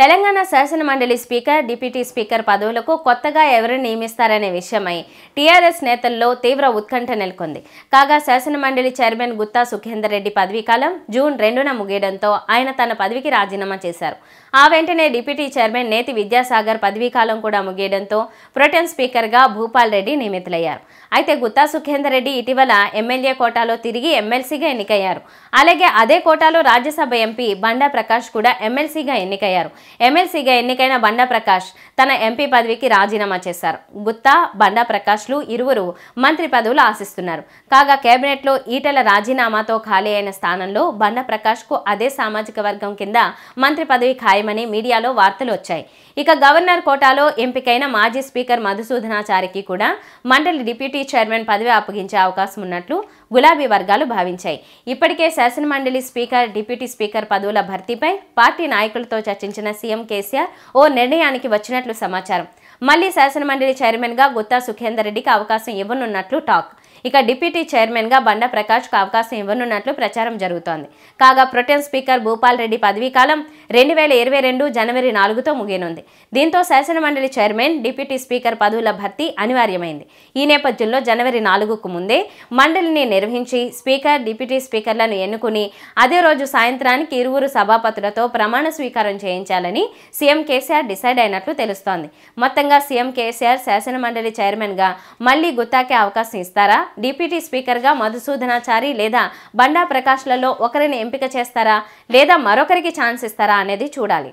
తెలంగాణ శాసన మండలి speaker deputy speaker పదవులకు కొత్తగా ఎవరు నియమిస్తారనే విషయమై టీఆర్ఎస్ నేతల్లో తీవ్ర ఉత్కంఠ నెలకొంది కాగా శాసన మండలి చైర్మన్ గుత్తా సుఖేందర్ రెడ్డి పదవీ కాలం జూన్ రెండున ముగియడంతో ఆయన తన పదవికి రాజీనామా చేశారు ఆ వెంటనే డిప్యూటీ చైర్మన్ నేతి విద్యాసాగర్ పదవీ కాలం కూడా ముగియడంతో ప్రొటెం స్పీకర్గా భూపాల్ రెడ్డి నియమితులయ్యారు అయితే గుత్తా సుఖేందర్ రెడ్డి ఇటీవల ఎమ్మెల్యే కోటాలో తిరిగి ఎమ్మెల్సీగా ఎన్నికయ్యారు అలాగే అదే కోటాలో రాజ్యసభ ఎంపీ బండా ప్రకాష్ కూడా ఎమ్మెల్సీగా ఎన్నికయ్యారు ఎమ్మెల్సీగా ఎన్నికైన బండా ప్రకాష్ తన ఎంపీ పదవికి రాజీనామా చేశారు గుత్తా బండా ప్రకాష్లు ఇరువురు మంత్రి పదవులు ఆశిస్తున్నారు కాగా కేబినెట్లో ఈటల రాజీనామాతో ఖాళీ అయిన స్థానంలో బండా ప్రకాష్కు అదే సామాజిక వర్గం కింద మంత్రి పదవి ఖాయమని మీడియాలో వార్తలు వచ్చాయి ఇక గవర్నర్ కోటాలో ఎంపికైన మాజీ స్పీకర్ మధుసూదనాచారికి కూడా మండలి డిప్యూటీ చైర్మన్ పదవి అప్పగించే అవకాశం ఉన్నట్లు గులాబీ వర్గాలు భావించాయి ఇప్పటికే శాసనమండలి స్పీకర్ డిప్యూటీ స్పీకర్ పదవుల భర్తీపై పార్టీ నాయకులతో చర్చించిన సీఎం కేసీఆర్ ఓ నిర్ణయానికి వచ్చినట్లు సమాచారం మళ్లీ శాసనమండలి చైర్మన్గా గుత్తా సుఖేందర్ రెడ్డికి అవకాశం ఇవ్వనున్నట్లు టాక్ ఇక డిప్యూటీ చైర్మన్గా బండ ప్రకాష్కు అవకాశం ఇవ్వనున్నట్లు ప్రచారం జరుగుతోంది కాగా ప్రొటెన్ స్పీకర్ భూపాల్ రెడ్డి పదవీకాలం రెండు వేల ఇరవై రెండు జనవరి నాలుగుతో ముగియనుంది దీంతో శాసనమండలి చైర్మన్ డిప్యూటీ స్పీకర్ పదవుల భర్తీ అనివార్యమైంది ఈ నేపథ్యంలో జనవరి నాలుగుకు ముందే మండలిని నిర్వహించి స్పీకర్ డిప్యూటీ స్పీకర్లను ఎన్నుకుని అదే రోజు సాయంత్రానికి ఇరువురు సభాపతులతో ప్రమాణ స్వీకారం చేయించాలని సీఎం కేసీఆర్ డిసైడ్ అయినట్లు తెలుస్తోంది మొత్తంగా సీఎం కేసీఆర్ శాసనమండలి చైర్మన్గా మళ్లీ గుత్తాకే అవకాశం ఇస్తారా డిప్యూటీ స్పీకర్గా మధుసూదనాచారి లేదా బండా ప్రకాష్లలో ఒకరిని ఎంపిక చేస్తారా లేదా మరొకరికి ఛాన్స్ ఇస్తారా అనేది చూడాలి